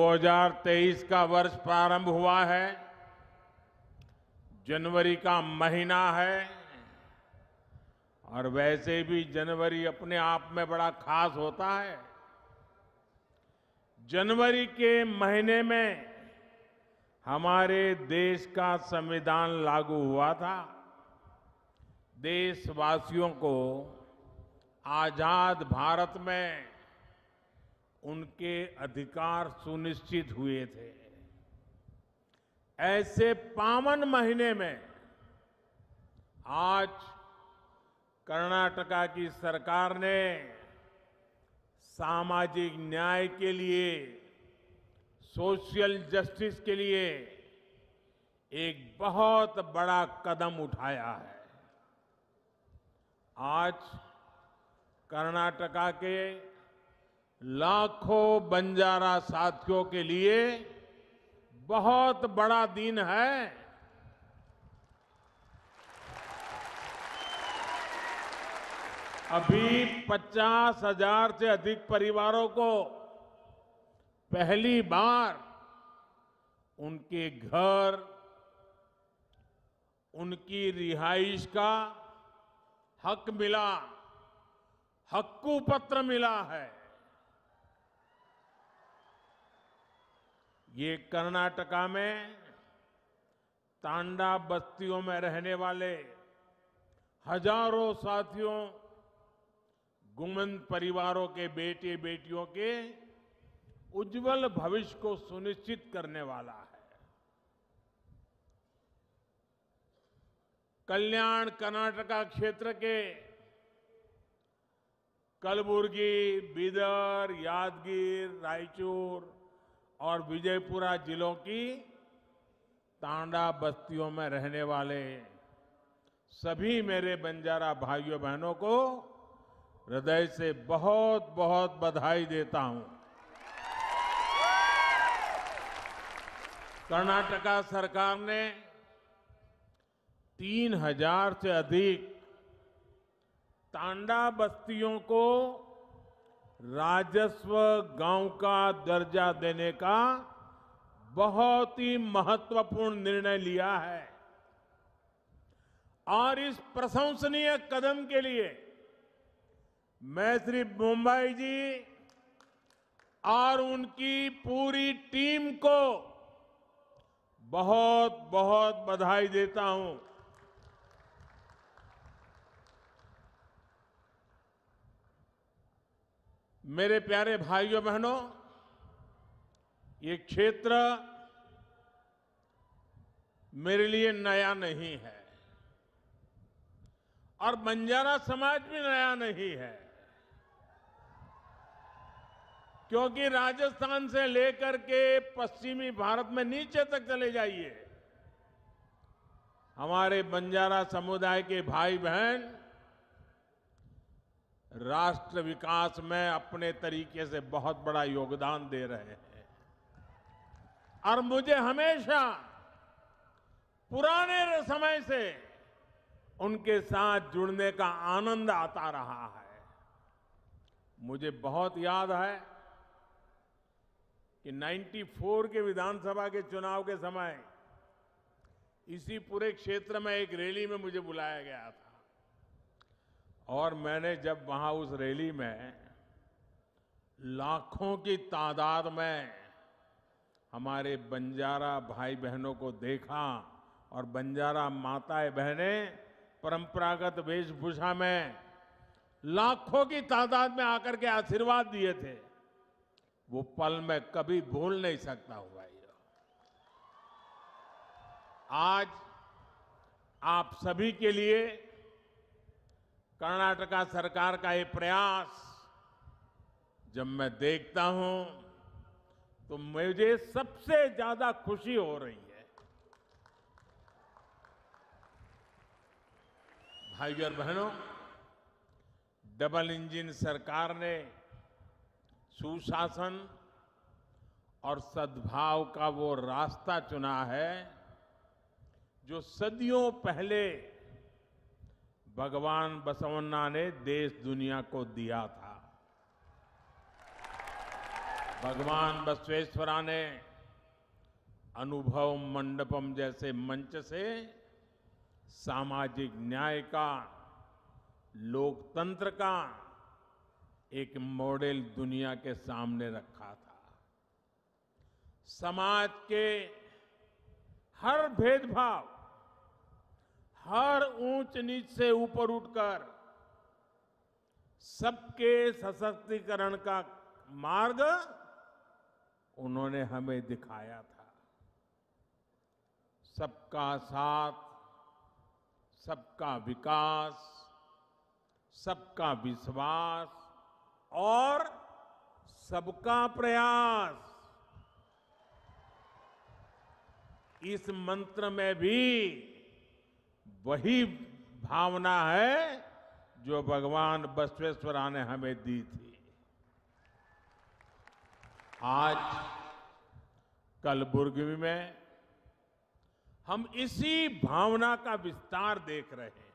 2023 का वर्ष प्रारंभ हुआ है जनवरी का महीना है और वैसे भी जनवरी अपने आप में बड़ा खास होता है जनवरी के महीने में हमारे देश का संविधान लागू हुआ था देशवासियों को आजाद भारत में उनके अधिकार सुनिश्चित हुए थे ऐसे पावन महीने में आज कर्नाटका की सरकार ने सामाजिक न्याय के लिए सोशल जस्टिस के लिए एक बहुत बड़ा कदम उठाया है आज कर्नाटका के लाखों बंजारा साथियों के लिए बहुत बड़ा दिन है अभी पचास हजार से अधिक परिवारों को पहली बार उनके घर उनकी रिहाइश का हक मिला हक्कू पत्र मिला है ये कर्नाटका में तांडा बस्तियों में रहने वाले हजारों साथियों गुमन परिवारों के बेटे बेटियों के उज्जवल भविष्य को सुनिश्चित करने वाला है कल्याण कर्नाटका क्षेत्र के कलबुर्गी बीदर यादगीर रायचूर और विजयपुरा जिलों की तांडा बस्तियों में रहने वाले सभी मेरे बंजारा भाइयों बहनों को हृदय से बहुत बहुत बधाई देता हूं कर्नाटका सरकार ने तीन हजार से अधिक तांडा बस्तियों को राजस्व गांव का दर्जा देने का बहुत ही महत्वपूर्ण निर्णय लिया है और इस प्रशंसनीय कदम के लिए मैं श्री मुंबई जी और उनकी पूरी टीम को बहुत बहुत बधाई देता हूं मेरे प्यारे भाइयों बहनों ये क्षेत्र मेरे लिए नया नहीं है और बंजारा समाज भी नया नहीं है क्योंकि राजस्थान से लेकर के पश्चिमी भारत में नीचे तक चले जाइए हमारे बंजारा समुदाय के भाई बहन राष्ट्र विकास में अपने तरीके से बहुत बड़ा योगदान दे रहे हैं और मुझे हमेशा पुराने समय से उनके साथ जुड़ने का आनंद आता रहा है मुझे बहुत याद है कि 94 के विधानसभा के चुनाव के समय इसी पूरे क्षेत्र में एक रैली में मुझे बुलाया गया था और मैंने जब वहां उस रैली में लाखों की तादाद में हमारे बंजारा भाई बहनों को देखा और बंजारा माताएं बहनें परंपरागत वेशभूषा में लाखों की तादाद में आकर के आशीर्वाद दिए थे वो पल मैं कभी भूल नहीं सकता हूं भाई आज आप सभी के लिए कर्नाटका सरकार का ये प्रयास जब मैं देखता हूं तो मुझे सबसे ज्यादा खुशी हो रही है भाई और बहनों डबल इंजन सरकार ने सुशासन और सद्भाव का वो रास्ता चुना है जो सदियों पहले भगवान बसवन्ना ने देश दुनिया को दिया था भगवान बसवेश्वरा ने अनुभव मंडपम जैसे मंच से सामाजिक न्याय का लोकतंत्र का एक मॉडल दुनिया के सामने रखा था समाज के हर भेदभाव हर ऊंच नीच से ऊपर उठकर सबके सशक्तिकरण का मार्ग उन्होंने हमें दिखाया था सबका साथ सबका विकास सबका विश्वास और सबका प्रयास इस मंत्र में भी वही भावना है जो भगवान बसवेश्वरा ने हमें दी थी आज कलबुर्गी में हम इसी भावना का विस्तार देख रहे हैं